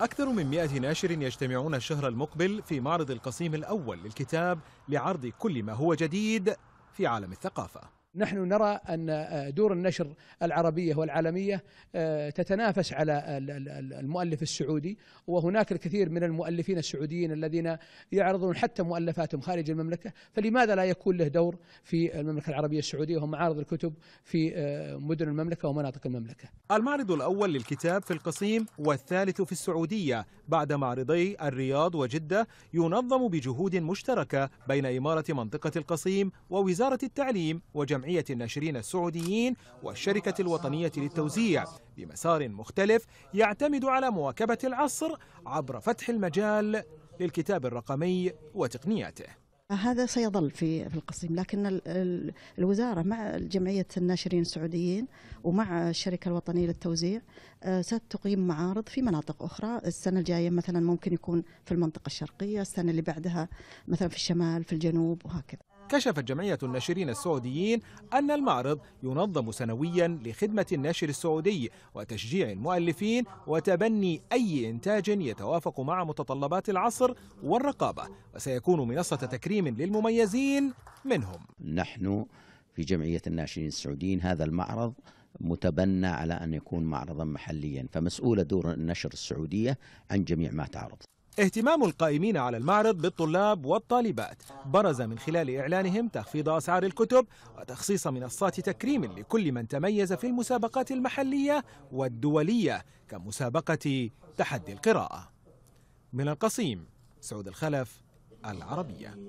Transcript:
أكثر من 100 ناشر يجتمعون الشهر المقبل في معرض القصيم الأول للكتاب لعرض كل ما هو جديد في عالم الثقافة نحن نرى أن آه، دور النشر العربية والعالمية آه، تتنافس على المؤلف السعودي وهناك الكثير من المؤلفين السعوديين الذين يعرضون حتى مؤلفاتهم خارج المملكة فلماذا لا يكون له دور في المملكة العربية السعودية ومعارض الكتب في آه، مدن المملكة ومناطق المملكة المعرض الأول للكتاب في القصيم والثالث في السعودية بعد معرضي الرياض وجدة ينظم بجهود مشتركة بين إمارة منطقة القصيم ووزارة التعليم وجمع جمعية الناشرين السعوديين والشركة الوطنية للتوزيع بمسار مختلف يعتمد على مواكبة العصر عبر فتح المجال للكتاب الرقمي وتقنياته هذا سيظل في في القصيم لكن الوزاره مع جمعيه الناشرين السعوديين ومع الشركه الوطنيه للتوزيع آه، ستقيم معارض في مناطق اخرى السنه الجايه مثلا ممكن يكون في المنطقه الشرقيه السنه اللي بعدها مثلا في الشمال في الجنوب وهكذا كشفت جمعية الناشرين السعوديين أن المعرض ينظم سنويا لخدمة الناشر السعودي وتشجيع المؤلفين وتبني أي إنتاج يتوافق مع متطلبات العصر والرقابة وسيكون منصة تكريم للمميزين منهم نحن في جمعية الناشرين السعوديين هذا المعرض متبنى على أن يكون معرضا محليا فمسؤولة دور النشر السعودية عن جميع ما تعرض اهتمام القائمين على المعرض بالطلاب والطالبات برز من خلال إعلانهم تخفيض أسعار الكتب وتخصيص منصات تكريم لكل من تميز في المسابقات المحلية والدولية كمسابقة تحدي القراءة من القصيم سعود الخلف العربية